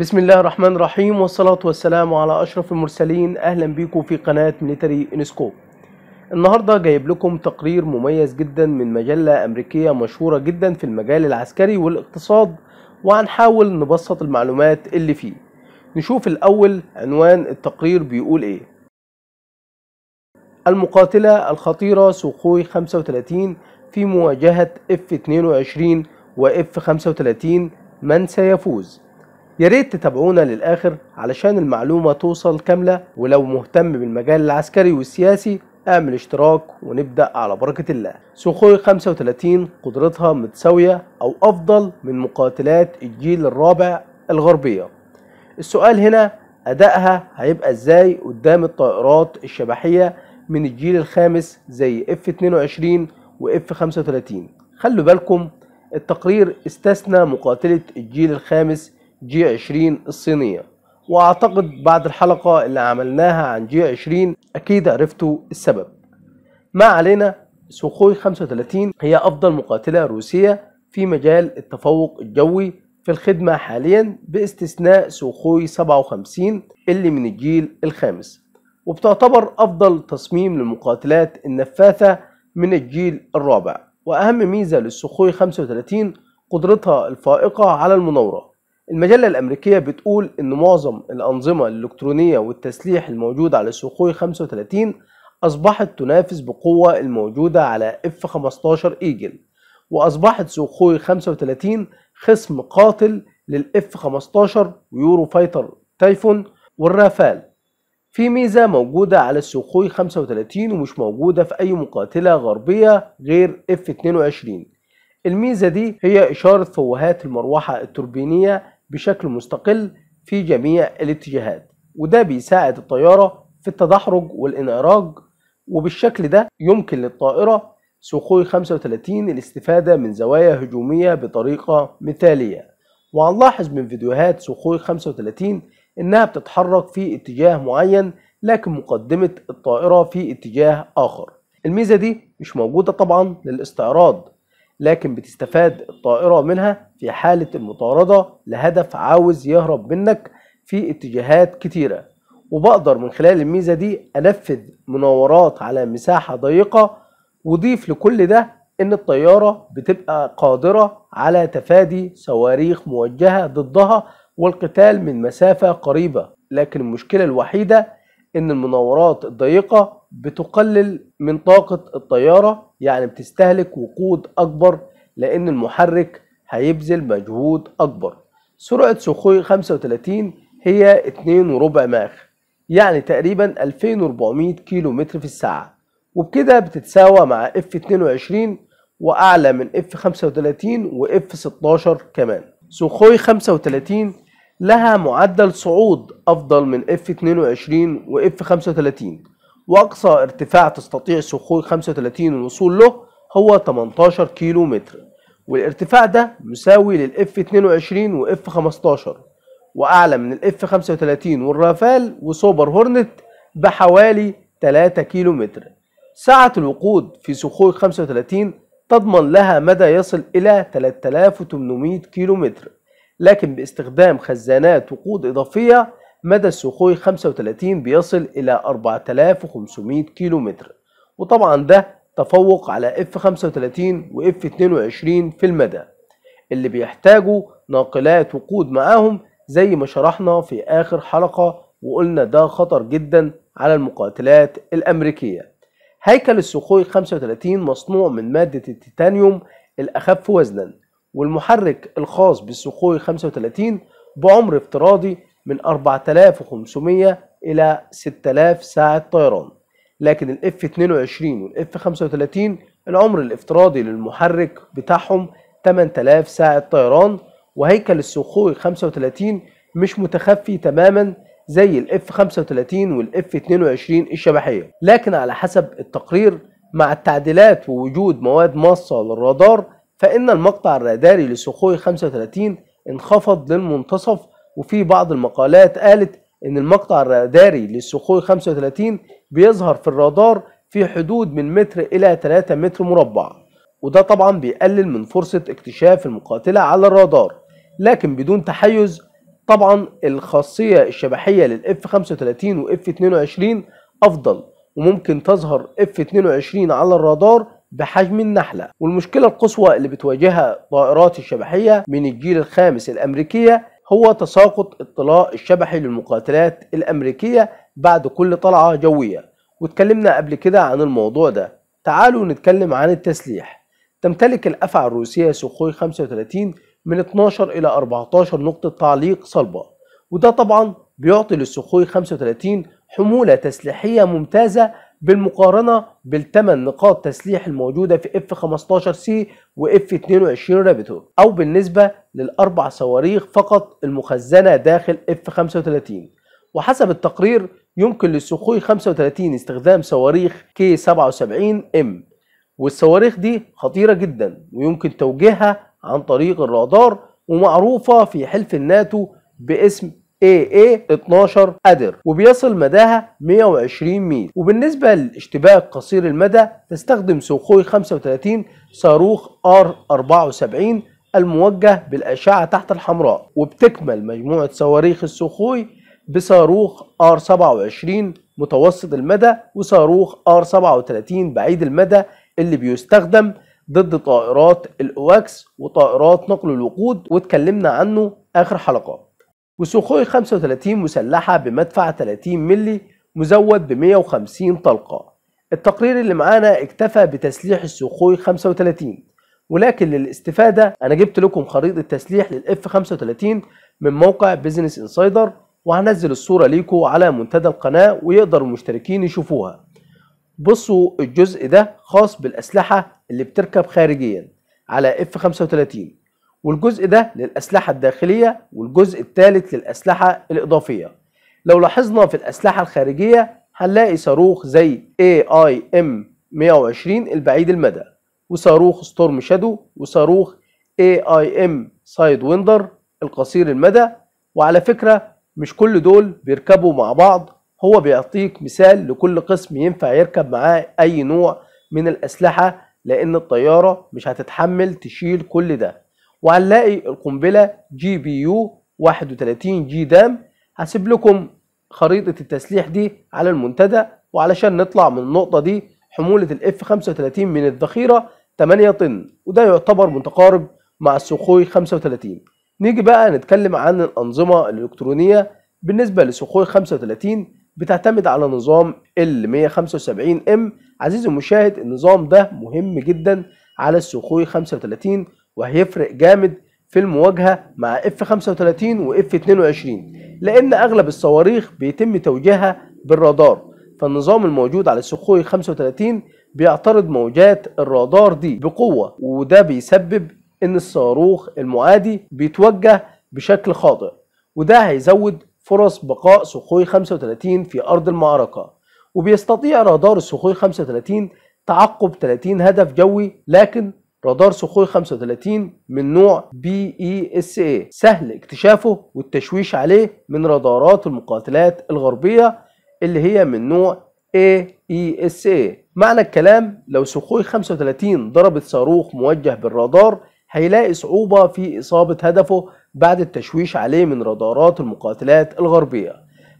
بسم الله الرحمن الرحيم والصلاة والسلام على أشرف المرسلين أهلا بيكم في قناة ميليتري إنسكوب النهاردة جايب لكم تقرير مميز جدا من مجلة أمريكية مشهورة جدا في المجال العسكري والاقتصاد وهنحاول نبسط المعلومات اللي فيه نشوف الأول عنوان التقرير بيقول إيه المقاتلة الخطيرة سوخوي 35 في مواجهة F-22 و F-35 من سيفوز ياريت تتابعونا للاخر علشان المعلومه توصل كامله ولو مهتم بالمجال العسكري والسياسي اعمل اشتراك ونبدا على بركه الله سوخوي 35 قدرتها متساويه او افضل من مقاتلات الجيل الرابع الغربيه السؤال هنا ادائها هيبقى ازاي قدام الطائرات الشبحيه من الجيل الخامس زي اف 22 و f 35 خلوا بالكم التقرير استثنى مقاتله الجيل الخامس جي 20 الصينية واعتقد بعد الحلقة اللي عملناها عن جي 20 اكيد عرفتوا السبب ما علينا سوخوي 35 هي افضل مقاتلة روسية في مجال التفوق الجوي في الخدمة حاليا باستثناء سوخوي 57 اللي من الجيل الخامس وبتعتبر أفضل تصميم للمقاتلات النفاثة من الجيل الرابع وأهم ميزة للسوخوي 35 قدرتها الفائقة على المناورة المجلة الأمريكية بتقول إن معظم الأنظمة الإلكترونية والتسليح الموجودة على سوخوي 35 أصبحت تنافس بقوة الموجودة على F-15 إيجل وأصبحت سوخوي 35 خصم قاتل للF-15 ويورو فايتر تايفون والرافال في ميزة موجودة على السوخوي 35 ومش موجودة في أي مقاتلة غربية غير F-22 الميزة دي هي إشارة فوهات المروحة التوربينية بشكل مستقل في جميع الاتجاهات وده بيساعد الطيارة في التدحرج والانعراج وبالشكل ده يمكن للطائرة سوخوي 35 الاستفادة من زوايا هجومية بطريقة مثالية وهنلاحظ من فيديوهات سوخوي 35 إنها بتتحرك في اتجاه معين لكن مقدمة الطائرة في اتجاه آخر الميزة دي مش موجودة طبعا للاستعراض لكن بتستفاد الطائرة منها في حالة المطاردة لهدف عاوز يهرب منك في اتجاهات كتيرة وبقدر من خلال الميزة دي أنفذ مناورات على مساحة ضيقة وضيف لكل ده إن الطيارة بتبقى قادرة على تفادي صواريخ موجهة ضدها والقتال من مسافة قريبة لكن المشكلة الوحيدة إن المناورات الضيقة بتقلل من طاقة الطيارة يعني بتستهلك وقود أكبر لأن المحرك هيبذل مجهود أكبر سرعة سخوي 35 هي 2 وربع ماخ يعني تقريبا 2400 كيلو متر في الساعة وبكده بتتساوى مع اف 22 وأعلى من اف 35 واف 16 كمان سوخوي 35 لها معدل صعود أفضل من اف 22 واف 35 واقصى ارتفاع تستطيع الصخور 35 الوصول له هو 18 كيلو متر والارتفاع ده مساوي للإف 22 وإف 15 وأعلى من الإف 35 والرافال وسوبر هورنت بحوالي 3 كيلو متر سعة الوقود في صخور 35 تضمن لها مدى يصل إلى 3800 كيلو متر لكن باستخدام خزانات وقود إضافية مدى السخوي 35 بيصل إلى 4500 كيلومتر وطبعا ده تفوق على F35 وF22 في المدى اللي بيحتاجوا ناقلات وقود معاهم زي ما شرحنا في آخر حلقة وقلنا ده خطر جدا على المقاتلات الأمريكية هيكل السخوي 35 مصنوع من مادة التيتانيوم الأخف وزنا والمحرك الخاص بالسخوي 35 بعمر افتراضي من 4500 إلى 6000 ساعة طيران لكن الاف 22 والاف 35 العمر الافتراضي للمحرك بتاعهم 8000 ساعة طيران وهيكل السوخوي 35 مش متخفي تماما زي الاف 35 والاف 22 الشبحية لكن على حسب التقرير مع التعديلات ووجود مواد ماصة للرادار فإن المقطع الراداري لسوخوي 35 انخفض للمنتصف وفي بعض المقالات قالت ان المقطع الراداري للسخوي 35 بيظهر في الرادار في حدود من متر الى 3 متر مربع وده طبعا بيقلل من فرصة اكتشاف المقاتلة على الرادار لكن بدون تحيز طبعا الخاصية الشبحية للإف 35 وإف 22 أفضل وممكن تظهر إف 22 على الرادار بحجم النحلة والمشكلة القصوى اللي بتواجهها طائرات الشبحية من الجيل الخامس الأمريكية هو تساقط الطلاء الشبحي للمقاتلات الأمريكية بعد كل طلعة جوية واتكلمنا قبل كده عن الموضوع ده تعالوا نتكلم عن التسليح تمتلك الأفعى الروسية سوخوي 35 من 12 إلى 14 نقطة تعليق صلبة وده طبعا بيعطي للسوخوي 35 حمولة تسليحية ممتازة بالمقارنة بالتمن نقاط تسليح الموجودة في F-15C و F-22 رابيتور أو بالنسبة للأربع صواريخ فقط المخزنة داخل F-35 وحسب التقرير يمكن للسخوي 35 استخدام صواريخ K-77M والصواريخ دي خطيرة جدا ويمكن توجيهها عن طريق الرادار ومعروفة في حلف الناتو باسم AA-12 أدر وبيصل مداها 120 ميل وبالنسبة للاشتباك قصير المدى تستخدم سوخوي 35 صاروخ R-74 الموجه بالأشعة تحت الحمراء وبتكمل مجموعة صواريخ السخوي بصاروخ R27 متوسط المدى وصاروخ R37 بعيد المدى اللي بيستخدم ضد طائرات الأواكس وطائرات نقل الوقود واتكلمنا عنه آخر حلقه وسخوي 35 مسلحة بمدفع 30 ملي مزود ب 150 طلقة التقرير اللي معانا اكتفى بتسليح السخوي 35 ولكن للاستفادة أنا جبت لكم خريطة تسليح للإف 35 من موقع بيزنس انسايدر وهنزل الصورة ليكم على منتدى القناة ويقدر المشتركين يشوفوها بصوا الجزء ده خاص بالأسلحة اللي بتركب خارجيا على اف 35 والجزء ده للأسلحة الداخلية والجزء الثالث للأسلحة الإضافية لو لاحظنا في الأسلحة الخارجية هنلاقي صاروخ زي AIM 120 البعيد المدى وصاروخ ستورم شادو وصاروخ اي اي ام سايد ويندر القصير المدى وعلى فكرة مش كل دول بيركبوا مع بعض هو بيعطيك مثال لكل قسم ينفع يركب معاه اي نوع من الاسلحة لان الطيارة مش هتتحمل تشيل كل ده وهنلاقي القنبلة جي بي يو 31 جي دام هسيب لكم خريطة التسليح دي على المنتدى وعلشان نطلع من النقطة دي حمولة الاف 35 من الذخيرة 8 طن وده يعتبر متقارب مع السخوي 35 نيجي بقى نتكلم عن الأنظمة الإلكترونية بالنسبة للسخوي 35 بتعتمد على نظام ال 175 ام عزيزي المشاهد النظام ده مهم جدا على السخوي 35 وهيفرق جامد في المواجهة مع اف 35 واف لأن أغلب الصواريخ بيتم توجيهها بالرادار فالنظام الموجود على السخوي 35 بيعترض موجات الرادار دي بقوة وده بيسبب ان الصاروخ المعادي بيتوجه بشكل خاطئ وده هيزود فرص بقاء سخوي 35 في أرض المعركة وبيستطيع رادار السخوي 35 تعقب 30 هدف جوي لكن رادار سخوي 35 من نوع بي اي اس اي سهل اكتشافه والتشويش عليه من رادارات المقاتلات الغربية اللي هي من نوع AESA e, معنى الكلام لو سخوي 35 ضربت صاروخ موجه بالرادار هيلاقي صعوبة في إصابة هدفه بعد التشويش عليه من رادارات المقاتلات الغربية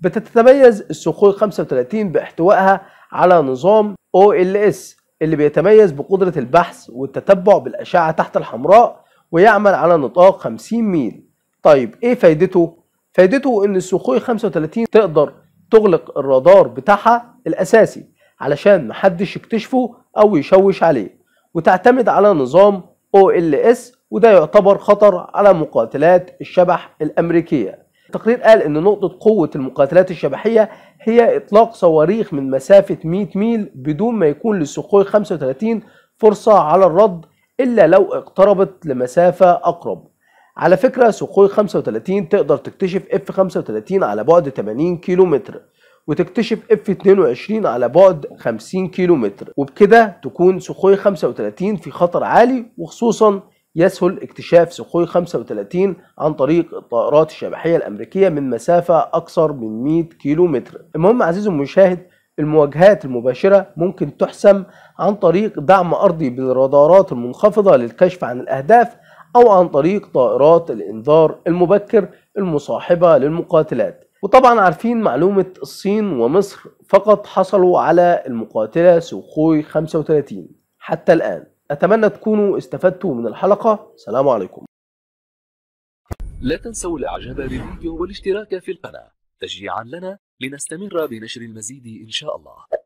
بتتميز السخوي 35 باحتوائها على نظام OLS اللي بيتميز بقدرة البحث والتتبع بالأشعة تحت الحمراء ويعمل على نطاق 50 ميل طيب ايه فايدته؟ فايدته ان السخوي 35 تقدر تغلق الرادار بتاعها الأساسي علشان محدش يكتشفه أو يشوش عليه وتعتمد على نظام OLS وده يعتبر خطر على مقاتلات الشبح الأمريكية التقرير قال أن نقطة قوة المقاتلات الشبحية هي إطلاق صواريخ من مسافة 100 ميل بدون ما يكون للسقوي 35 فرصة على الرد إلا لو اقتربت لمسافة أقرب على فكرة سوقوي 35 تقدر تكتشف اف 35 على بعد 80 كيلو متر وتكتشف اف 22 على بعد 50 كيلو متر وبكده تكون سوقوي 35 في خطر عالي وخصوصا يسهل اكتشاف سوقوي 35 عن طريق الطائرات الشبحية الأمريكية من مسافة أكثر من 100 كيلو متر المهم عزيزي المشاهد المواجهات المباشرة ممكن تحسم عن طريق دعم أرضي بالرادارات المنخفضة للكشف عن الأهداف أو عن طريق طائرات الإنذار المبكر المصاحبة للمقاتلات وطبعا عارفين معلومة الصين ومصر فقط حصلوا على المقاتلة سوخوي 35 حتى الآن أتمنى تكونوا استفدتوا من الحلقة سلام عليكم لا تنسوا الإعجاب بالفيديو والاشتراك في القناة تشجيعا لنا لنستمر بنشر المزيد إن شاء الله